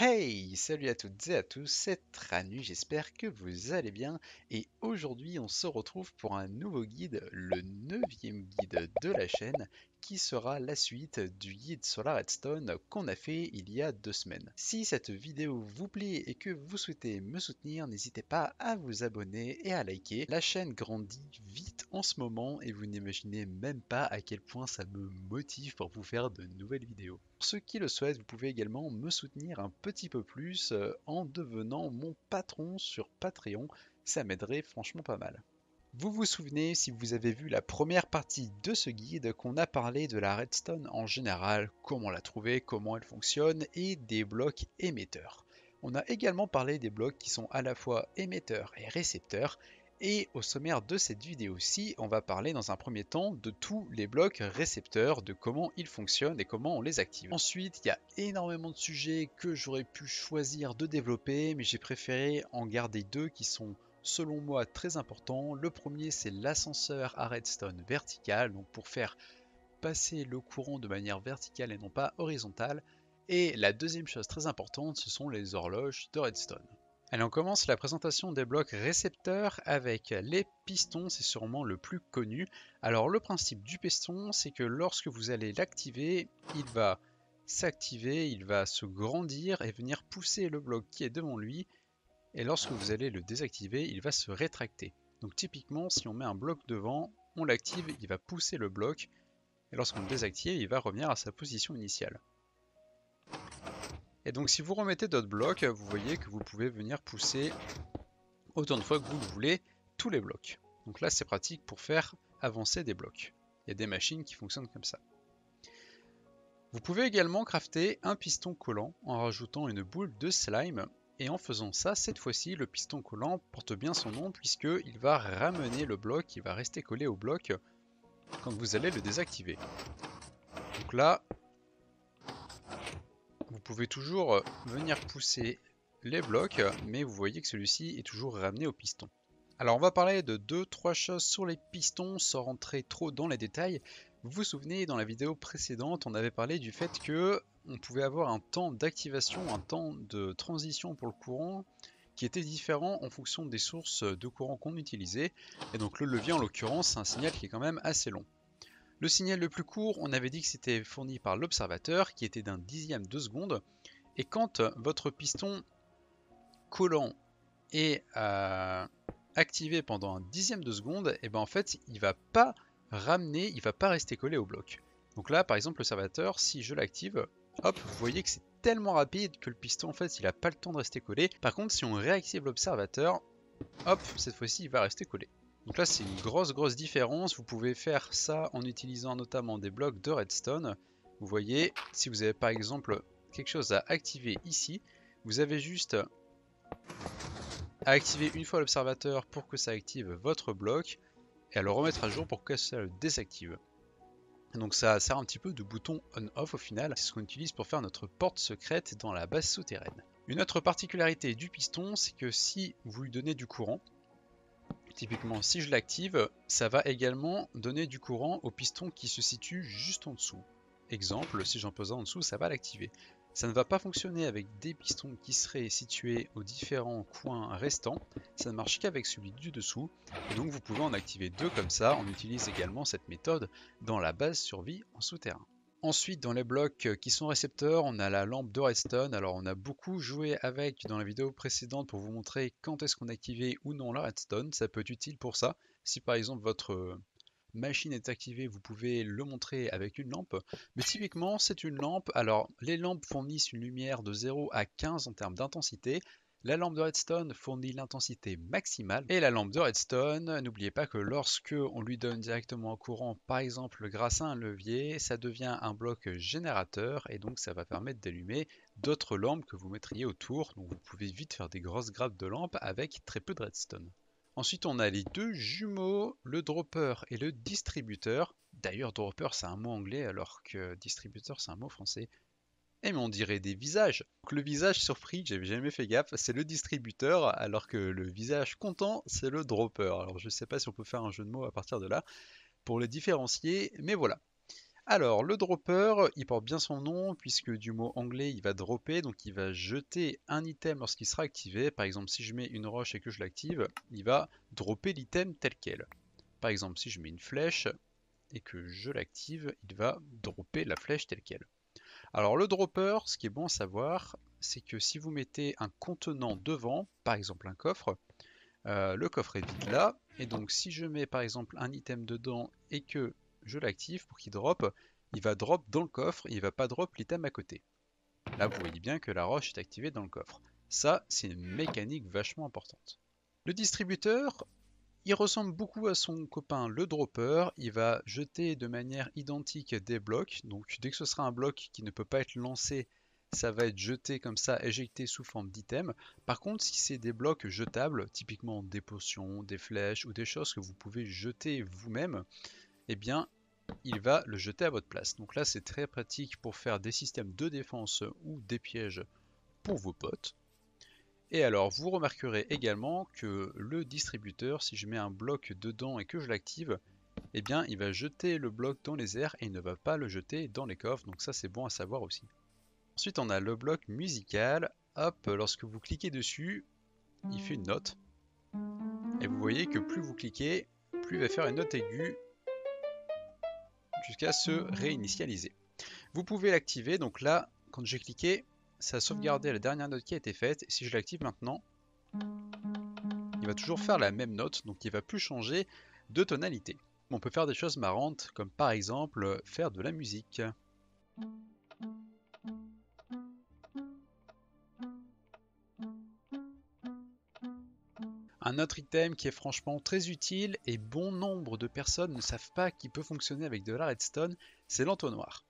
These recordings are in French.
Hey, salut à toutes et à tous, c'est Tranu, j'espère que vous allez bien et aujourd'hui on se retrouve pour un nouveau guide, le neuvième guide de la chaîne qui sera la suite du sur Solar Redstone qu'on a fait il y a deux semaines. Si cette vidéo vous plaît et que vous souhaitez me soutenir, n'hésitez pas à vous abonner et à liker. La chaîne grandit vite en ce moment et vous n'imaginez même pas à quel point ça me motive pour vous faire de nouvelles vidéos. Pour ceux qui le souhaitent, vous pouvez également me soutenir un petit peu plus euh, en devenant mon patron sur Patreon, ça m'aiderait franchement pas mal. Vous vous souvenez, si vous avez vu la première partie de ce guide, qu'on a parlé de la redstone en général, comment la trouver, comment elle fonctionne et des blocs émetteurs. On a également parlé des blocs qui sont à la fois émetteurs et récepteurs, et au sommaire de cette vidéo-ci, on va parler dans un premier temps de tous les blocs récepteurs, de comment ils fonctionnent et comment on les active. Ensuite, il y a énormément de sujets que j'aurais pu choisir de développer, mais j'ai préféré en garder deux qui sont selon moi très important. Le premier c'est l'ascenseur à redstone vertical, donc pour faire passer le courant de manière verticale et non pas horizontale. Et la deuxième chose très importante, ce sont les horloges de redstone. Allez, on commence la présentation des blocs récepteurs avec les pistons, c'est sûrement le plus connu. Alors le principe du piston, c'est que lorsque vous allez l'activer, il va s'activer, il va se grandir et venir pousser le bloc qui est devant lui et lorsque vous allez le désactiver, il va se rétracter. Donc typiquement, si on met un bloc devant, on l'active, il va pousser le bloc, et lorsqu'on le désactive, il va revenir à sa position initiale. Et donc si vous remettez d'autres blocs, vous voyez que vous pouvez venir pousser autant de fois que vous le voulez tous les blocs. Donc là c'est pratique pour faire avancer des blocs. Il y a des machines qui fonctionnent comme ça. Vous pouvez également crafter un piston collant en rajoutant une boule de slime et en faisant ça, cette fois-ci, le piston collant porte bien son nom puisqu'il va ramener le bloc, il va rester collé au bloc quand vous allez le désactiver. Donc là, vous pouvez toujours euh, venir pousser les blocs, mais vous voyez que celui-ci est toujours ramené au piston. Alors on va parler de deux trois choses sur les pistons sans rentrer trop dans les détails, vous vous souvenez, dans la vidéo précédente, on avait parlé du fait que on pouvait avoir un temps d'activation, un temps de transition pour le courant qui était différent en fonction des sources de courant qu'on utilisait. Et donc le levier en l'occurrence, c'est un signal qui est quand même assez long. Le signal le plus court, on avait dit que c'était fourni par l'observateur, qui était d'un dixième de seconde. Et quand votre piston collant est euh, activé pendant un dixième de seconde, et eh ben en fait, il va pas ramener, il va pas rester collé au bloc. Donc là, par exemple, le si je l'active, hop, vous voyez que c'est tellement rapide que le piston, en fait, il a pas le temps de rester collé. Par contre, si on réactive l'observateur, hop, cette fois-ci, il va rester collé. Donc là, c'est une grosse, grosse différence. Vous pouvez faire ça en utilisant notamment des blocs de redstone. Vous voyez, si vous avez par exemple quelque chose à activer ici, vous avez juste à activer une fois l'observateur pour que ça active votre bloc et à le remettre à jour pour que ça le désactive. Donc ça sert un petit peu de bouton on-off au final, c'est ce qu'on utilise pour faire notre porte secrète dans la base souterraine. Une autre particularité du piston, c'est que si vous lui donnez du courant, typiquement si je l'active, ça va également donner du courant au piston qui se situe juste en dessous. Exemple, si j'en pose un en dessous, ça va l'activer. Ça ne va pas fonctionner avec des pistons qui seraient situés aux différents coins restants, ça ne marche qu'avec celui du dessous, donc vous pouvez en activer deux comme ça, on utilise également cette méthode dans la base survie en souterrain. Ensuite, dans les blocs qui sont récepteurs, on a la lampe de redstone. Alors, on a beaucoup joué avec dans la vidéo précédente pour vous montrer quand est-ce qu'on activait ou non la redstone. Ça peut être utile pour ça. Si par exemple votre machine est activée, vous pouvez le montrer avec une lampe. Mais typiquement, c'est une lampe. Alors, les lampes fournissent une lumière de 0 à 15 en termes d'intensité. La lampe de redstone fournit l'intensité maximale et la lampe de redstone, n'oubliez pas que lorsque on lui donne directement un courant, par exemple grâce à un levier, ça devient un bloc générateur et donc ça va permettre d'allumer d'autres lampes que vous mettriez autour. Donc vous pouvez vite faire des grosses grappes de lampes avec très peu de redstone. Ensuite, on a les deux jumeaux, le dropper et le distributeur. D'ailleurs, dropper, c'est un mot anglais, alors que distributeur, c'est un mot français. et on dirait des visages. le visage surpris, j'avais jamais fait gaffe, c'est le distributeur, alors que le visage content, c'est le dropper. Alors je sais pas si on peut faire un jeu de mots à partir de là pour les différencier, mais voilà. Alors, le dropper, euh, il porte bien son nom, puisque du mot anglais, il va dropper, donc il va jeter un item lorsqu'il sera activé. Par exemple, si je mets une roche et que je l'active, il va dropper l'item tel quel. Par exemple, si je mets une flèche et que je l'active, il va dropper la flèche telle quelle. Alors, le dropper, ce qui est bon à savoir, c'est que si vous mettez un contenant devant, par exemple un coffre, euh, le coffre est vide là, et donc si je mets par exemple un item dedans et que je l'active pour qu'il drop. Il va drop dans le coffre, il va pas drop l'item à côté. Là, vous voyez bien que la roche est activée dans le coffre. Ça, c'est une mécanique vachement importante. Le distributeur, il ressemble beaucoup à son copain le dropper. Il va jeter de manière identique des blocs. Donc, dès que ce sera un bloc qui ne peut pas être lancé, ça va être jeté comme ça, éjecté sous forme d'item. Par contre, si c'est des blocs jetables, typiquement des potions, des flèches ou des choses que vous pouvez jeter vous-même, eh bien, il va le jeter à votre place. Donc là, c'est très pratique pour faire des systèmes de défense ou des pièges pour vos potes. Et alors, vous remarquerez également que le distributeur, si je mets un bloc dedans et que je l'active, eh bien, il va jeter le bloc dans les airs et il ne va pas le jeter dans les coffres. Donc ça, c'est bon à savoir aussi. Ensuite, on a le bloc musical. Hop, lorsque vous cliquez dessus, il fait une note. Et vous voyez que plus vous cliquez, plus il va faire une note aiguë jusqu'à se réinitialiser. Vous pouvez l'activer, donc là, quand j'ai cliqué, ça a sauvegardé la dernière note qui a été faite. si je l'active maintenant, il va toujours faire la même note, donc il va plus changer de tonalité. On peut faire des choses marrantes, comme par exemple euh, faire de la musique. Un autre item qui est franchement très utile et bon nombre de personnes ne savent pas qu'il peut fonctionner avec de la redstone, c'est l'entonnoir.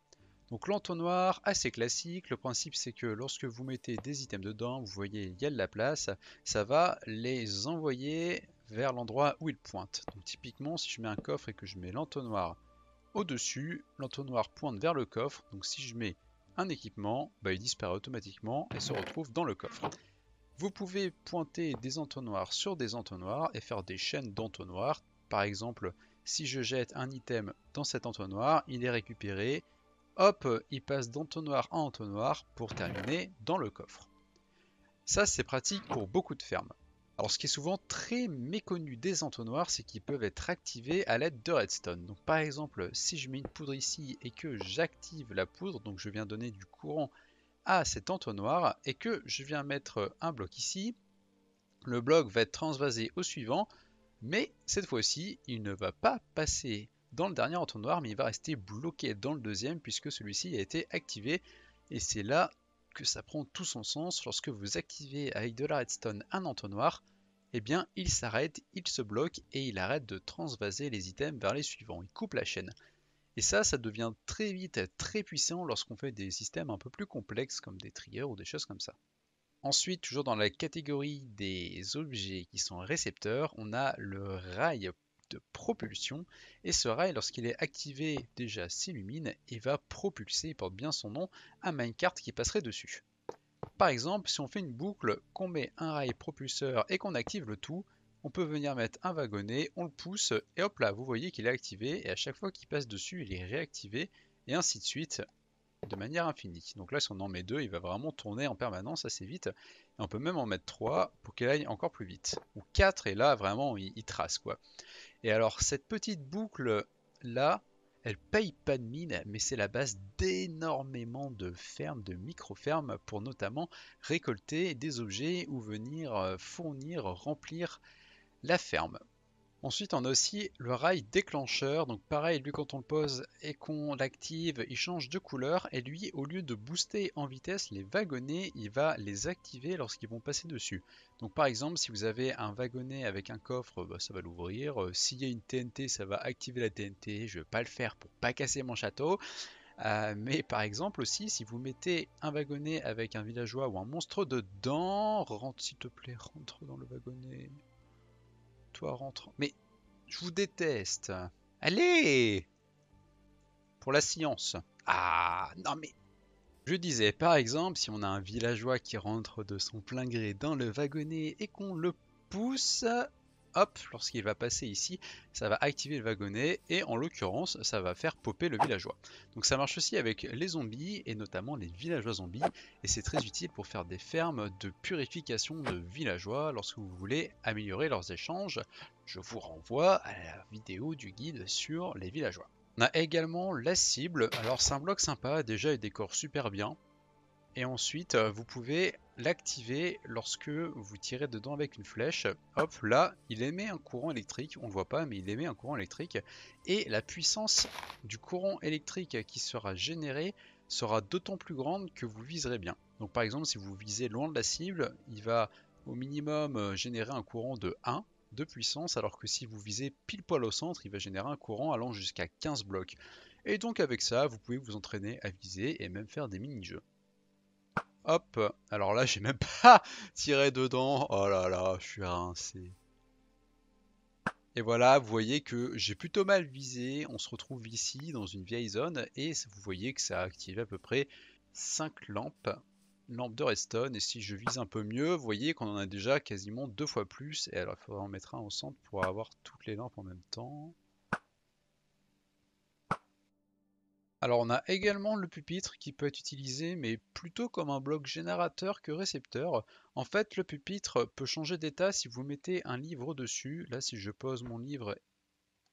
Donc l'entonnoir, assez classique, le principe c'est que lorsque vous mettez des items dedans, vous voyez il y a de la place, ça va les envoyer vers l'endroit où ils pointent. Donc typiquement si je mets un coffre et que je mets l'entonnoir au-dessus, l'entonnoir pointe vers le coffre, donc si je mets un équipement, bah, il disparaît automatiquement et se retrouve dans le coffre. Vous pouvez pointer des entonnoirs sur des entonnoirs et faire des chaînes d'entonnoirs. Par exemple, si je jette un item dans cet entonnoir, il est récupéré. Hop, il passe d'entonnoir en entonnoir pour terminer dans le coffre. Ça, c'est pratique pour beaucoup de fermes. Alors ce qui est souvent très méconnu des entonnoirs, c'est qu'ils peuvent être activés à l'aide de redstone. Donc par exemple, si je mets une poudre ici et que j'active la poudre, donc je viens donner du courant cet entonnoir et que je viens mettre un bloc ici, le bloc va être transvasé au suivant, mais cette fois-ci, il ne va pas passer dans le dernier entonnoir, mais il va rester bloqué dans le deuxième puisque celui-ci a été activé. Et c'est là que ça prend tout son sens. Lorsque vous activez avec de la redstone un entonnoir, eh bien, il s'arrête, il se bloque et il arrête de transvaser les items vers les suivants. Il coupe la chaîne. Et ça, ça devient très vite très puissant lorsqu'on fait des systèmes un peu plus complexes comme des triggers ou des choses comme ça. Ensuite, toujours dans la catégorie des objets qui sont récepteurs, on a le rail de propulsion. Et ce rail, lorsqu'il est activé, déjà s'illumine et va propulser, il porte bien son nom, un minecart qui passerait dessus. Par exemple, si on fait une boucle, qu'on met un rail propulseur et qu'on active le tout, on peut venir mettre un wagonnet, on le pousse, et hop là, vous voyez qu'il est activé, et à chaque fois qu'il passe dessus, il est réactivé, et ainsi de suite, de manière infinie. Donc là, si on en met deux, il va vraiment tourner en permanence assez vite, et on peut même en mettre trois pour qu'elle aille encore plus vite, ou quatre, et là, vraiment, il, il trace, quoi. Et alors, cette petite boucle, là, elle paye pas de mine, mais c'est la base d'énormément de fermes, de micro-fermes, pour notamment récolter des objets ou venir euh, fournir, remplir la ferme. Ensuite, on a aussi le rail déclencheur. Donc pareil, lui quand on le pose et qu'on l'active, il change de couleur. Et lui, au lieu de booster en vitesse les wagonnets, il va les activer lorsqu'ils vont passer dessus. Donc par exemple, si vous avez un wagonnet avec un coffre, bah, ça va l'ouvrir. Euh, s'il y a une TNT, ça va activer la TNT. Je ne vais pas le faire pour pas casser mon château. Euh, mais par exemple aussi, si vous mettez un wagonnet avec un villageois ou un monstre dedans, rentre s'il te plaît, rentre dans le wagonnet toi Mais je vous déteste. Allez Pour la science. Ah, non mais... Je disais, par exemple, si on a un villageois qui rentre de son plein gré dans le wagonnet et qu'on le pousse, lorsqu'il va passer ici, ça va activer le wagonnet et en l'occurrence, ça va faire popper le villageois. Donc ça marche aussi avec les zombies et notamment les villageois zombies et c'est très utile pour faire des fermes de purification de villageois lorsque vous voulez améliorer leurs échanges. Je vous renvoie à la vidéo du guide sur les villageois. On a également la cible, alors c'est un bloc sympa, déjà il décore super bien. Et ensuite, euh, vous pouvez l'activer lorsque vous tirez dedans avec une flèche. Hop, là, il émet un courant électrique. On ne le voit pas, mais il émet un courant électrique. Et la puissance du courant électrique qui sera généré sera d'autant plus grande que vous viserez bien. Donc par exemple, si vous visez loin de la cible, il va au minimum euh, générer un courant de 1 de puissance, alors que si vous visez pile poil au centre, il va générer un courant allant jusqu'à 15 blocs. Et donc avec ça, vous pouvez vous entraîner à viser et même faire des mini-jeux. Hop, alors là, j'ai même pas tiré dedans. Oh là là, je suis rincé. Et voilà, vous voyez que j'ai plutôt mal visé. On se retrouve ici dans une vieille zone et vous voyez que ça a activé à peu près 5 lampes. lampes de redstone, et si je vise un peu mieux, vous voyez qu'on en a déjà quasiment deux fois plus. Et alors il faudra en mettre un au centre pour avoir toutes les lampes en même temps. Alors on a également le pupitre qui peut être utilisé mais plutôt comme un bloc générateur que récepteur. En fait le pupitre peut changer d'état si vous mettez un livre dessus. Là si je pose mon livre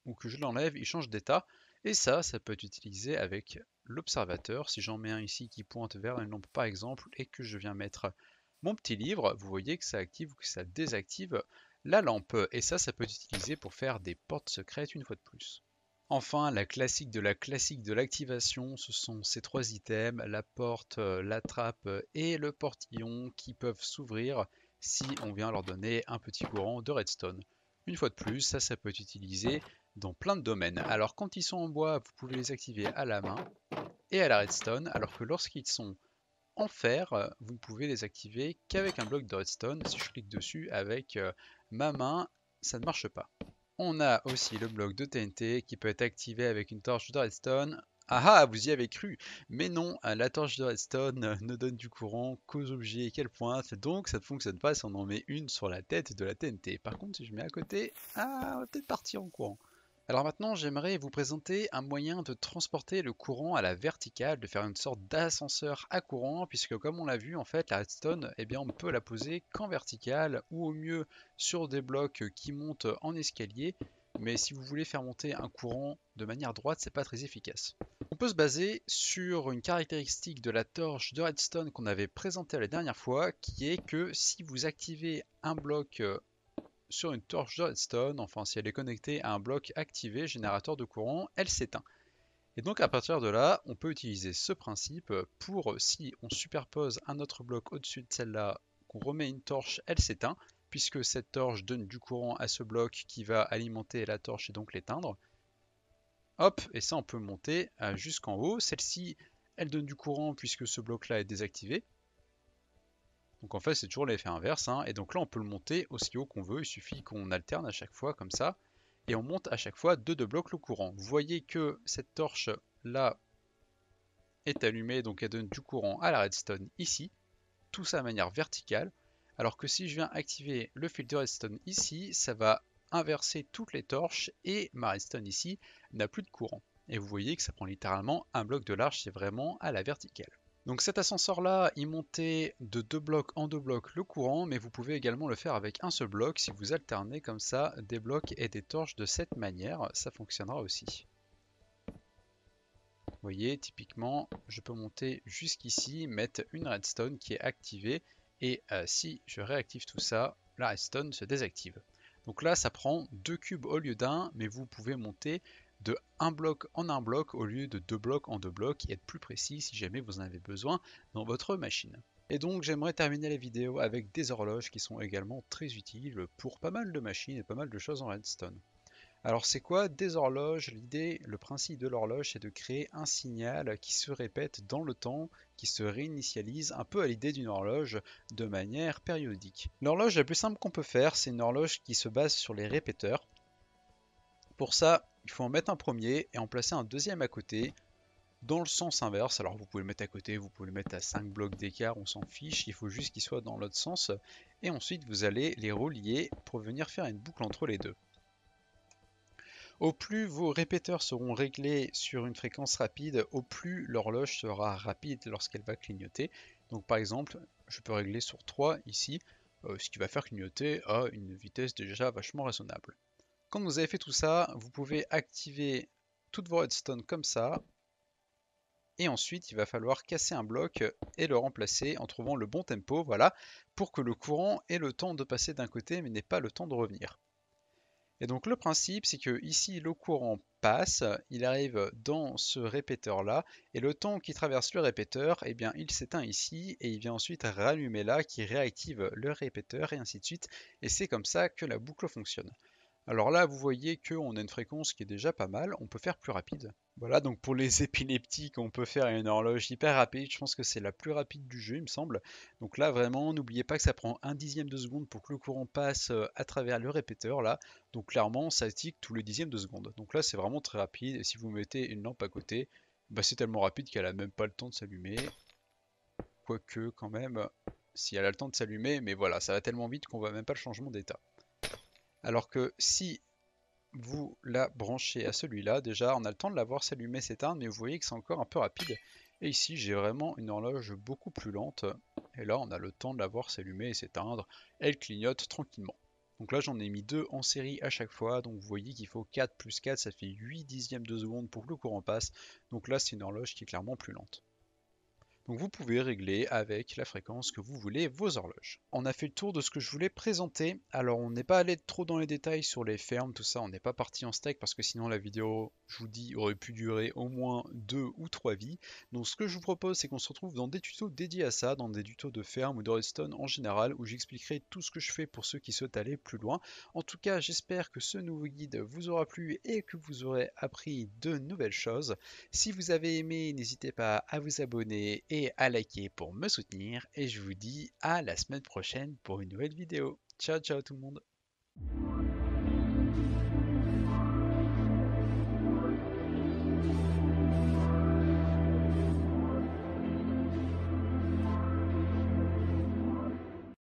ou que je l'enlève, il change d'état. Et ça, ça peut être utilisé avec l'observateur. Si j'en mets un ici qui pointe vers une lampe par exemple et que je viens mettre mon petit livre, vous voyez que ça active ou que ça désactive la lampe. Et ça, ça peut être utilisé pour faire des portes secrètes une fois de plus. Enfin, la classique de la classique de l'activation, ce sont ces trois items, la porte, euh, la trappe euh, et le portillon qui peuvent s'ouvrir si on vient leur donner un petit courant de redstone. Une fois de plus, ça, ça peut être utilisé dans plein de domaines. Alors quand ils sont en bois, vous pouvez les activer à la main et à la redstone, alors que lorsqu'ils sont en fer, euh, vous ne pouvez les activer qu'avec un bloc de redstone. Si je clique dessus avec ma main, ça ne marche pas. On a aussi le bloc de TNT qui peut être activé avec une torche de redstone. Ah ah, vous y avez cru Mais non, euh, la torche de redstone euh, ne donne du courant qu'aux objets qu'elle pointe, donc ça ne fonctionne pas si on en met une sur la tête de la TNT. Par contre, si je mets à côté, ah, t'es parti peut en courant. Alors maintenant, j'aimerais vous présenter un moyen de transporter le courant à la verticale, de faire une sorte d'ascenseur à courant, puisque comme on l'a vu, en fait, la redstone, eh bien, on peut la poser qu'en verticale, ou au mieux sur des blocs qui montent en escalier, mais si vous voulez faire monter un courant de manière droite, c'est pas très efficace. On peut se baser sur une caractéristique de la torche de redstone qu'on avait présentée la dernière fois, qui est que si vous activez un bloc euh, sur une torche redstone, enfin si elle est connectée à un bloc activé, générateur de courant, elle s'éteint. Et donc à partir de là, on peut utiliser ce principe pour si on superpose un autre bloc au-dessus de celle-là, qu'on remet une torche, elle s'éteint, puisque cette torche donne du courant à ce bloc qui va alimenter la torche et donc l'éteindre. Hop, et ça on peut monter euh, jusqu'en haut. Celle-ci, elle donne du courant puisque ce bloc-là est désactivé. Donc en fait, c'est toujours l'effet inverse. Hein. Et donc là, on peut le monter aussi haut qu'on veut. Il suffit qu'on alterne à chaque fois comme ça. Et on monte à chaque fois deux de blocs le courant. Vous voyez que cette torche là est allumée, donc elle donne du courant à la redstone ici. Tout ça de manière verticale. Alors que si je viens activer le fil de redstone ici, ça va inverser toutes les torches et ma redstone ici n'a plus de courant. Et vous voyez que ça prend littéralement un bloc de large, c'est vraiment à la verticale. Donc cet ascenseur-là, il montait de deux blocs en deux blocs le courant, mais vous pouvez également le faire avec un seul bloc si vous alternez comme ça des blocs et des torches de cette manière, ça fonctionnera aussi. Vous voyez, typiquement, je peux monter jusqu'ici, mettre une redstone qui est activée, et euh, si je réactive tout ça, la redstone se désactive. Donc là, ça prend deux cubes au lieu d'un, mais vous pouvez monter de un bloc en un bloc au lieu de deux blocs en deux blocs et être plus précis si jamais vous en avez besoin dans votre machine. Et donc j'aimerais terminer la vidéo avec des horloges qui sont également très utiles pour pas mal de machines et pas mal de choses en redstone. Alors c'est quoi des horloges L'idée, le principe de l'horloge, c'est de créer un signal qui se répète dans le temps, qui se réinitialise un peu à l'idée d'une horloge de manière périodique. L'horloge la plus simple qu'on peut faire, c'est une horloge qui se base sur les répéteurs. Pour ça, il faut en mettre un premier et en placer un deuxième à côté dans le sens inverse. Alors vous pouvez le mettre à côté, vous pouvez le mettre à 5 blocs d'écart, on s'en fiche, il faut juste qu'il soit dans l'autre sens. Et ensuite vous allez les relier pour venir faire une boucle entre les deux. Au plus vos répéteurs seront réglés sur une fréquence rapide, au plus l'horloge sera rapide lorsqu'elle va clignoter. Donc par exemple, je peux régler sur 3 ici, euh, ce qui va faire clignoter à une vitesse déjà vachement raisonnable. Quand vous avez fait tout ça, vous pouvez activer toutes vos redstone comme ça. Et ensuite, il va falloir casser un bloc et le remplacer en trouvant le bon tempo, voilà, pour que le courant ait le temps de passer d'un côté mais n'ait pas le temps de revenir. Et donc le principe, c'est que ici le courant passe, il arrive dans ce répéteur là, et le temps qui traverse le répéteur, eh bien il s'éteint ici, et il vient ensuite rallumer là, qui réactive le répéteur, et ainsi de suite, et c'est comme ça que la boucle fonctionne. Alors là, vous voyez qu'on a une fréquence qui est déjà pas mal, on peut faire plus rapide. Voilà, donc pour les épileptiques, on peut faire une horloge hyper rapide, je pense que c'est la plus rapide du jeu, il me semble. Donc là, vraiment, n'oubliez pas que ça prend un dixième de seconde pour que le courant passe euh, à travers le répéteur, là. Donc clairement, ça tique tous les dixièmes de seconde. Donc là, c'est vraiment très rapide, et si vous mettez une lampe à côté, bah, c'est tellement rapide qu'elle a même pas le temps de s'allumer. Quoique, quand même, si elle a le temps de s'allumer, mais voilà, ça va tellement vite qu'on voit même pas le changement d'état. Alors que si vous la branchez à celui-là, déjà on a le temps de la voir s'allumer, s'éteindre, mais vous voyez que c'est encore un peu rapide. Et ici j'ai vraiment une horloge beaucoup plus lente, et là on a le temps de la voir s'allumer et s'éteindre, elle clignote tranquillement. Donc là j'en ai mis deux en série à chaque fois, donc vous voyez qu'il faut 4 plus 4, ça fait 8 dixièmes de seconde pour que le courant passe, donc là c'est une horloge qui est clairement plus lente. Donc vous pouvez régler avec la fréquence que vous voulez vos horloges. On a fait le tour de ce que je voulais présenter. Alors on n'est pas allé trop dans les détails sur les fermes, tout ça, on n'est pas parti en stack parce que sinon la vidéo, je vous dis, aurait pu durer au moins deux ou trois vies. Donc ce que je vous propose, c'est qu'on se retrouve dans des tutos dédiés à ça, dans des tutos de ferme ou de redstone en général, où j'expliquerai tout ce que je fais pour ceux qui souhaitent aller plus loin. En tout cas, j'espère que ce nouveau guide vous aura plu et que vous aurez appris de nouvelles choses. Si vous avez aimé, n'hésitez pas à vous abonner et et à liker pour me soutenir. Et je vous dis à la semaine prochaine pour une nouvelle vidéo. Ciao ciao tout le monde